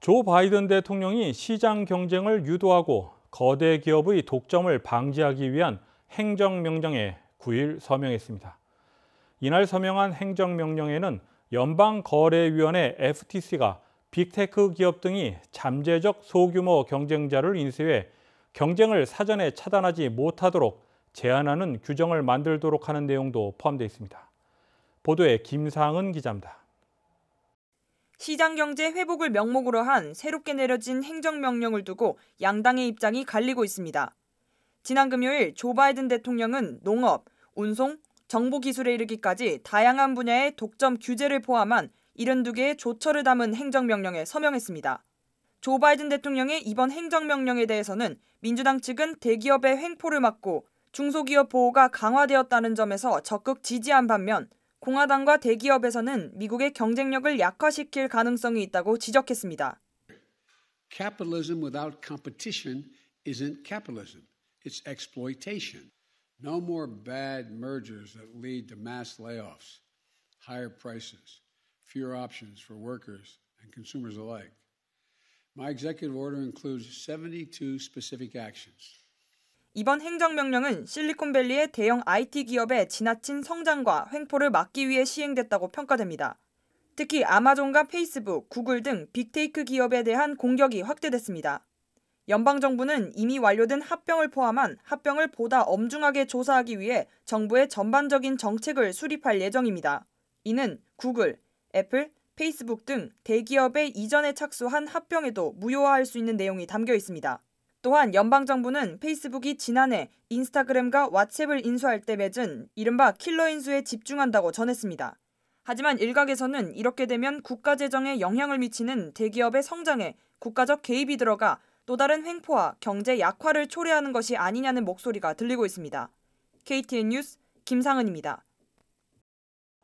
조 바이든 대통령이 시장 경쟁을 유도하고 거대 기업의 독점을 방지하기 위한 행정명령에 9일 서명했습니다. 이날 서명한 행정명령에는 연방거래위원회 FTC가 빅테크 기업 등이 잠재적 소규모 경쟁자를 인수해 경쟁을 사전에 차단하지 못하도록 제한하는 규정을 만들도록 하는 내용도 포함되어 있습니다. 보도에 김상은 기자입니다. 시장 경제 회복을 명목으로 한 새롭게 내려진 행정명령을 두고 양당의 입장이 갈리고 있습니다. 지난 금요일 조 바이든 대통령은 농업, 운송, 정보 기술에 이르기까지 다양한 분야의 독점 규제를 포함한 72개의 조처를 담은 행정명령에 서명했습니다. 조 바이든 대통령의 이번 행정명령에 대해서는 민주당 측은 대기업의 횡포를 막고 중소기업 보호가 강화되었다는 점에서 적극 지지한 반면 공화당과 대기업에서는 미국의 경쟁력을 약화시킬 가능성이 있다고 지적했습니다. Capitalism without competition isn't capitalism. It's exploitation. No more bad mergers that lead to mass layoffs, higher prices, fewer options for workers and consumers alike. My executive order includes 72 specific actions. 이번 행정명령은 실리콘밸리의 대형 IT 기업의 지나친 성장과 횡포를 막기 위해 시행됐다고 평가됩니다. 특히 아마존과 페이스북, 구글 등 빅테이크 기업에 대한 공격이 확대됐습니다. 연방정부는 이미 완료된 합병을 포함한 합병을 보다 엄중하게 조사하기 위해 정부의 전반적인 정책을 수립할 예정입니다. 이는 구글, 애플, 페이스북 등 대기업의 이전에 착수한 합병에도 무효화할 수 있는 내용이 담겨 있습니다. 또한 연방정부는 페이스북이 지난해 인스타그램과 왓츠앱을 인수할 때 맺은 이른바 킬러 인수에 집중한다고 전했습니다. 하지만 일각에서는 이렇게 되면 국가 재정에 영향을 미치는 대기업의 성장에 국가적 개입이 들어가 또 다른 횡포와 경제 약화를 초래하는 것이 아니냐는 목소리가 들리고 있습니다. KTN 뉴스 김상은입니다.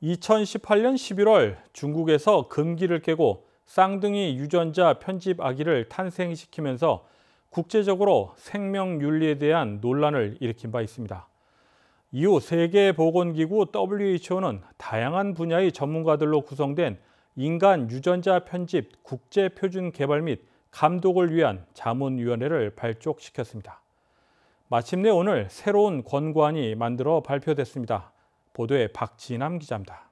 2018년 11월 중국에서 금기를 깨고 쌍둥이 유전자 편집 아기를 탄생시키면서 국제적으로 생명윤리에 대한 논란을 일으킨 바 있습니다. 이후 세계보건기구 WHO는 다양한 분야의 전문가들로 구성된 인간 유전자 편집 국제표준 개발 및 감독을 위한 자문위원회를 발족시켰습니다. 마침내 오늘 새로운 권고안이 만들어 발표됐습니다. 보도에 박진남 기자입니다.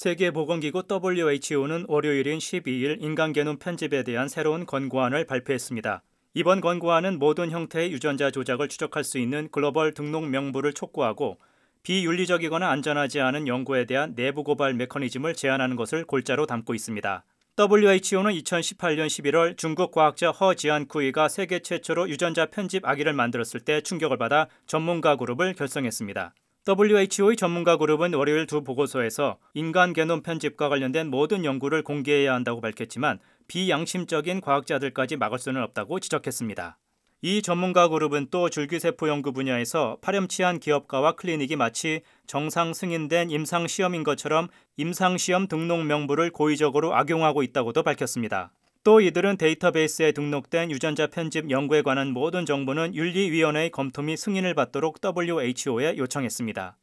세계보건기구 WHO는 월요일인 12일 인간게놈 편집에 대한 새로운 권고안을 발표했습니다. 이번 권고안은 모든 형태의 유전자 조작을 추적할 수 있는 글로벌 등록 명부를 촉구하고 비윤리적이거나 안전하지 않은 연구에 대한 내부 고발 메커니즘을 제한하는 것을 골자로 담고 있습니다. WHO는 2018년 11월 중국 과학자 허지안쿠이가 세계 최초로 유전자 편집 아기를 만들었을 때 충격을 받아 전문가 그룹을 결성했습니다. WHO의 e 전문가 그룹은 월요일 두 보고서에서 인간 개놈 편집과 관련된 모든 연구를 공개해야 한다고 밝혔지만 비양심적인 과학자들까지 막을 수는 없다고 지적했습니다. 이 전문가 그룹은 또 줄기세포 연구 분야에서 파렴치한 기업가와 클리닉이 마치 정상 승인된 임상시험인 것처럼 임상시험 등록 명부를 고의적으로 악용하고 있다고도 밝혔습니다. 또 이들은 데이터베이스에 등록된 유전자 편집 연구에 관한 모든 정보는 윤리위원회의 검토 및 승인을 받도록 WHO에 요청했습니다.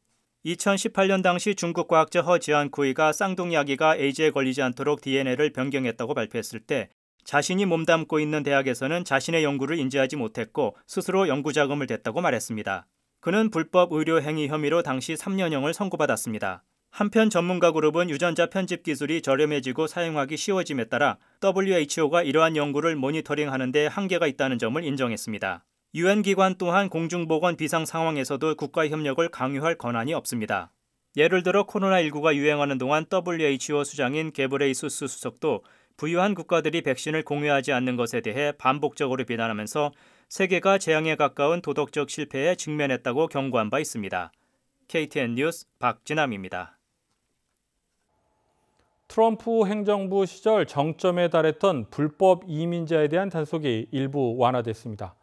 2018년 당시 중국 과학자 허지안 쿠이가 쌍둥이 아기가 에이즈에 걸리지 않도록 DNA를 변경했다고 발표했을 때 자신이 몸담고 있는 대학에서는 자신의 연구를 인지하지 못했고 스스로 연구 자금을 댔다고 말했습니다. 그는 불법 의료 행위 혐의로 당시 3년형을 선고받았습니다. 한편 전문가 그룹은 유전자 편집 기술이 저렴해지고 사용하기 쉬워짐에 따라 WHO가 이러한 연구를 모니터링하는 데 한계가 있다는 점을 인정했습니다. 유엔 기관 또한 공중보건 비상 상황에서도 국가 협력을 강요할 권한이 없습니다. 예를 들어 코로나19가 유행하는 동안 WHO 수장인 게브레이수스 수석도 부유한 국가들이 백신을 공유하지 않는 것에 대해 반복적으로 비난하면서 세계가 재앙에 가까운 도덕적 실패에 직면했다고 경고한 바 있습니다. KTN 뉴스 박진 a 입니다 트럼프 행정부 시절 정점에 달했던 불법 이민자에 대한 단속이 일부 완화됐습니다.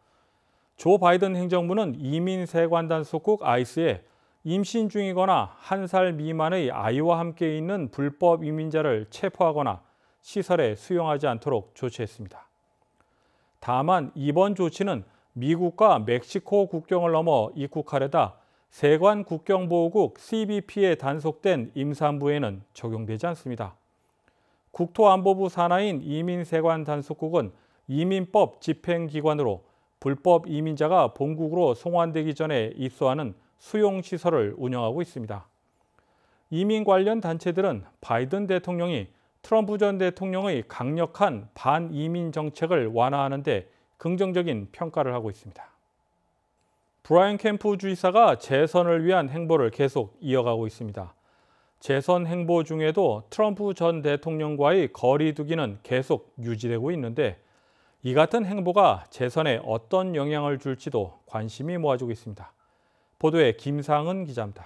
조 바이든 행정부는 이민 세관 단속국 아이스에 임신 중이거나 한 살 미만의 아이와 함께 있는 불법 이민자를 체포하거나 시설에 수용하지 않도록 조치했습니다. 다만 이번 조치는 미국과 멕시코 국경을 넘어 입국하려다 세관국경보호국 CBP에 단속된 임산부에는 적용되지 않습니다. 국토안보부 산하인 이민세관단속국은 이민법 집행기관으로 불법 이민자가 본국으로 송환되기 전에 입소하는 수용시설을 운영하고 있습니다. 이민 관련 단체들은 바이든 대통령이 트럼프 전 대통령의 강력한 반이민 정책을 완화하는 데 긍정적인 평가를 하고 있습니다. 브라이언 캠프 주지사가 재선을 위한 행보를 계속 이어가고 있습니다. 재선 행보 중에도 트럼프 전 대통령과의 거리두기는 계속 유지되고 있는데 이 같은 행보가 재선에 어떤 영향을 줄지도 관심이 모아지고 있습니다. 보도에 김상은 기자입니다.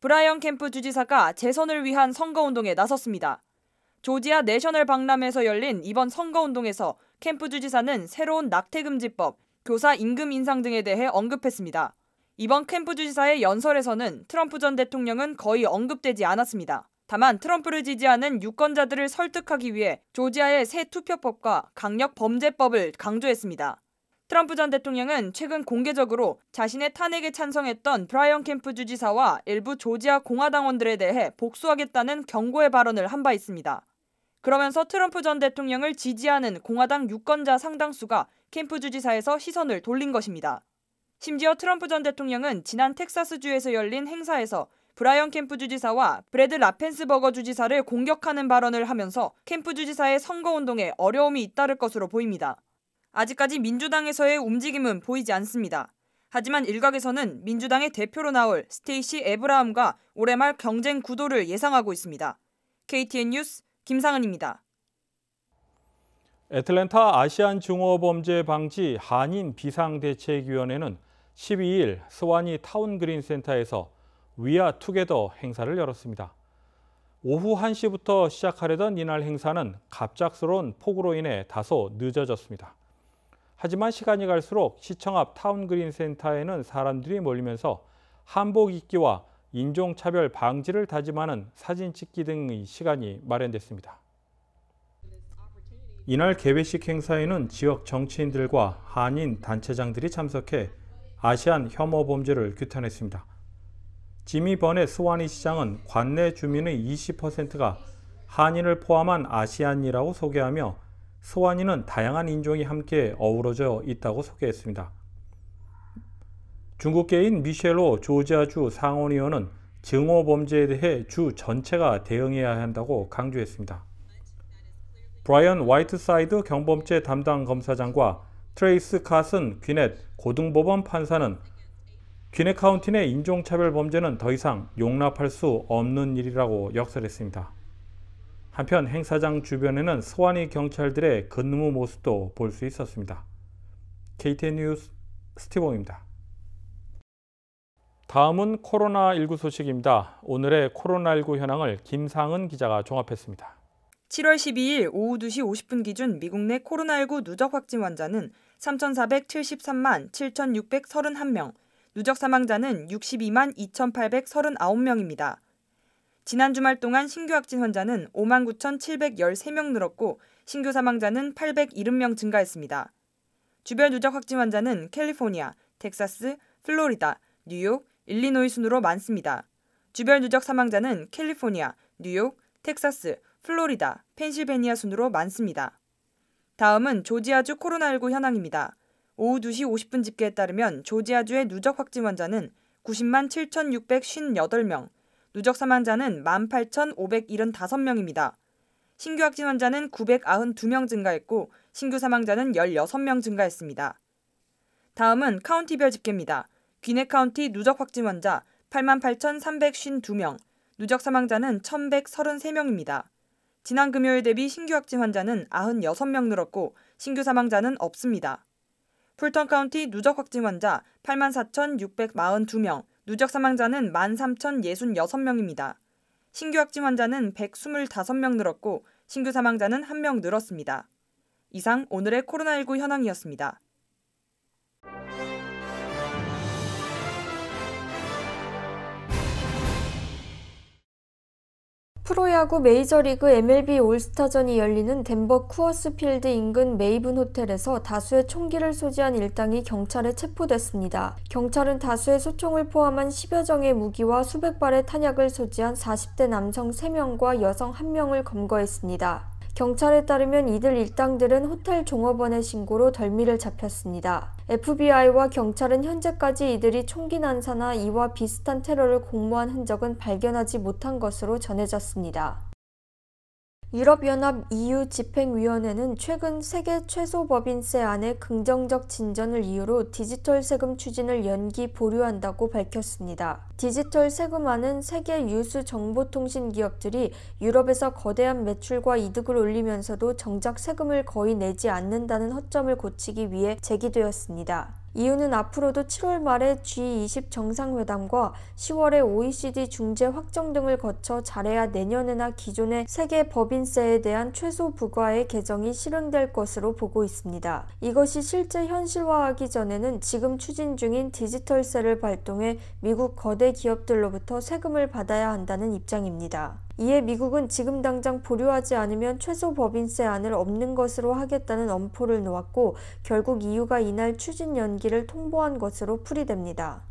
브라이언 캠프 주지사가 재선을 위한 선거운동에 나섰습니다. 조지아 내셔널 박람회에서 열린 이번 선거운동에서 캠프 주지사는 새로운 낙태금지법, 교사 임금 인상 등에 대해 언급했습니다. 이번 캠프 주지사의 연설에서는 트럼프 전 대통령은 거의 언급되지 않았습니다. 다만 트럼프를 지지하는 유권자들을 설득하기 위해 조지아의 새 투표법과 강력 범죄법을 강조했습니다. 트럼프 전 대통령은 최근 공개적으로 자신의 탄핵에 찬성했던 브라이언 캠프 주지사와 일부 조지아 공화당원들에 대해 복수하겠다는 경고의 발언을 한 바 있습니다. 그러면서 트럼프 전 대통령을 지지하는 공화당 유권자 상당수가 캠프 주지사에서 시선을 돌린 것입니다. 심지어 트럼프 전 대통령은 지난 텍사스주에서 열린 행사에서 브라이언 캠프 주지사와 브래드 라펜스버거 주지사를 공격하는 발언을 하면서 캠프 주지사의 선거운동에 어려움이 잇따를 것으로 보입니다. 아직까지 민주당에서의 움직임은 보이지 않습니다. 하지만 일각에서는 민주당의 대표로 나올 스테이시 에브라함과 올해 말 경쟁 구도를 예상하고 있습니다. KTN 뉴스 김상은입니다. 애틀랜타 아시안 중화범죄 방지 한인 비상대책위원회는 12일 스와니 타운그린센터에서 위아 투게더 행사를 열었습니다. 오후 1시부터 시작하려던 이날 행사는 갑작스러운 폭우로 인해 다소 늦어졌습니다. 하지만 시간이 갈수록 시청 앞 타운그린센터에는 사람들이 몰리면서 한복 입기와 인종차별 방지를 다짐하는 사진 찍기 등의 시간이 마련됐습니다. 이날 개회식 행사에는 지역 정치인들과 한인 단체장들이 참석해 아시안 혐오 범죄를 규탄했습니다. 지미번의 스완이 시장은 관내 주민의 20%가 한인을 포함한 아시안이라고 소개하며 스완이는 다양한 인종이 함께 어우러져 있다고 소개했습니다. 중국계인 미셸로 조지아주 상원의원은 증오 범죄에 대해 주 전체가 대응해야 한다고 강조했습니다. 브라이언 화이트사이드 경범죄 담당 검사장과 트레이스 카슨 귀넷 고등법원 판사는 귀넷 카운티 내 인종차별 범죄는 더 이상 용납할 수 없는 일이라고 역설했습니다. 한편 행사장 주변에는 소환이 경찰들의 근무 모습도 볼 수 있었습니다. KTN 뉴스 스티봉입니다. 다음은 코로나19 소식입니다. 오늘의 코로나19 현황을 김상은 기자가 종합했습니다. 7월 12일 오후 2시 50분 기준 미국 내 코로나19 누적 확진 환자는 3,473만 7,631명, 누적 사망자는 62만 2,839명입니다. 지난 주말 동안 신규 확진 환자는 5만 9,713명 늘었고 신규 사망자는 870명 증가했습니다. 주별 누적 확진 환자는 캘리포니아, 텍사스, 플로리다, 뉴욕, 일리노이 순으로 많습니다. 주별 누적 사망자는 캘리포니아, 뉴욕, 텍사스, 플로리다, 펜실베니아 순으로 많습니다. 다음은 조지아주 코로나19 현황입니다. 오후 2시 50분 집계에 따르면 조지아주의 누적 확진 환자는 90만 7,658명, 누적 사망자는 18,575명입니다. 신규 확진 환자는 992명 증가했고 신규 사망자는 16명 증가했습니다. 다음은 카운티별 집계입니다. 귀내 카운티 누적 확진 환자 88,352명, 누적 사망자는 1,133명입니다. 지난 금요일 대비 신규 확진 환자는 96명 늘었고 신규 사망자는 없습니다. 풀턴 카운티 누적 확진 환자 84,642명, 누적 사망자는 13,066명입니다. 신규 확진 환자는 125명 늘었고 신규 사망자는 1명 늘었습니다. 이상 오늘의 코로나19 현황이었습니다. 프로야구 메이저리그 MLB 올스타전이 열리는 덴버 쿠어스필드 인근 메이븐 호텔에서 다수의 총기를 소지한 일당이 경찰에 체포됐습니다. 경찰은 다수의 소총을 포함한 10여 정의 무기와 수백 발의 탄약을 소지한 40대 남성 3명과 여성 1명을 검거했습니다. 경찰에 따르면 이들 일당들은 호텔 종업원의 신고로 덜미를 잡혔습니다. FBI와 경찰은 현재까지 이들이 총기 난사나 이와 비슷한 테러를 공모한 흔적은 발견하지 못한 것으로 전해졌습니다. 유럽연합 EU 집행위원회는 최근 세계 최소 법인세안에 긍정적 진전을 이유로 디지털 세금 추진을 연기 보류한다고 밝혔습니다. 디지털 세금안은 세계 유수 정보통신 기업들이 유럽에서 거대한 매출과 이득을 올리면서도 정작 세금을 거의 내지 않는다는 허점을 고치기 위해 제기되었습니다. 이유는 앞으로도 7월 말에 G20 정상회담과 10월에 OECD 중재 확정 등을 거쳐 잘해야 내년에나 기존의 세계 법인세에 대한 최소 부과의 개정이 실행될 것으로 보고 있습니다. 이것이 실제 현실화하기 전에는 지금 추진 중인 디지털세를 발동해 미국 거대 기업들로부터 세금을 받아야 한다는 입장입니다. 이에 미국은 지금 당장 보류하지 않으면 최소 법인세안을 없는 것으로 하겠다는 엄포를 놓았고 결국 이유가 이날 추진 연기를 통보한 것으로 풀이됩니다.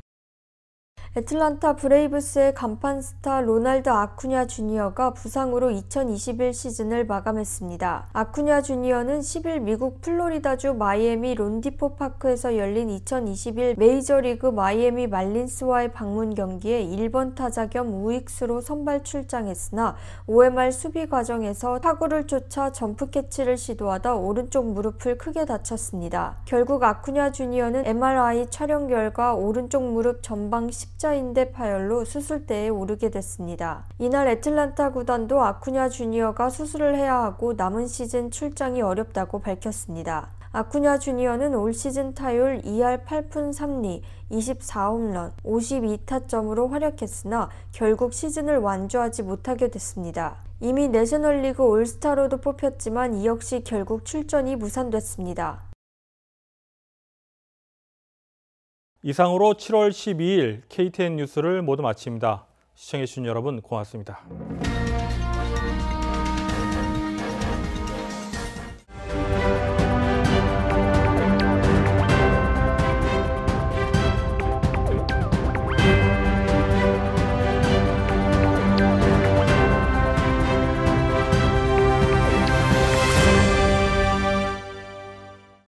애틀란타 브레이브스의 간판 스타 로날드 아쿠냐 주니어가 부상으로 2021 시즌을 마감했습니다. 아쿠냐 주니어는 10일 미국 플로리다주 마이애미 론디포 파크에서 열린 2021 메이저리그 마이애미 말린스와의 방문 경기에 1번 타자 겸 우익수로 선발 출장했으나 OMR 수비 과정에서 타구를 쫓아 점프 캐치를 시도하다 오른쪽 무릎을 크게 다쳤습니다. 결국 아쿠냐 주니어는 MRI 촬영 결과 오른쪽 무릎 전방 10 십자인대 파열로 수술대에 오르게 됐습니다. 이날 애틀란타 구단도 아쿠냐 주니어가 수술을 해야 하고 남은 시즌 출장이 어렵다고 밝혔습니다. 아쿠냐 주니어는 올 시즌 타율 2할 8푼 3리, 24홈런, 52타점으로 활약했으나 결국 시즌을 완주하지 못하게 됐습니다. 이미 내셔널리그 올스타로도 뽑혔지만 이 역시 결국 출전이 무산됐습니다. 이상으로 7월 12일 KTN 뉴스를 모두 마칩니다. 시청해주신 여러분 고맙습니다.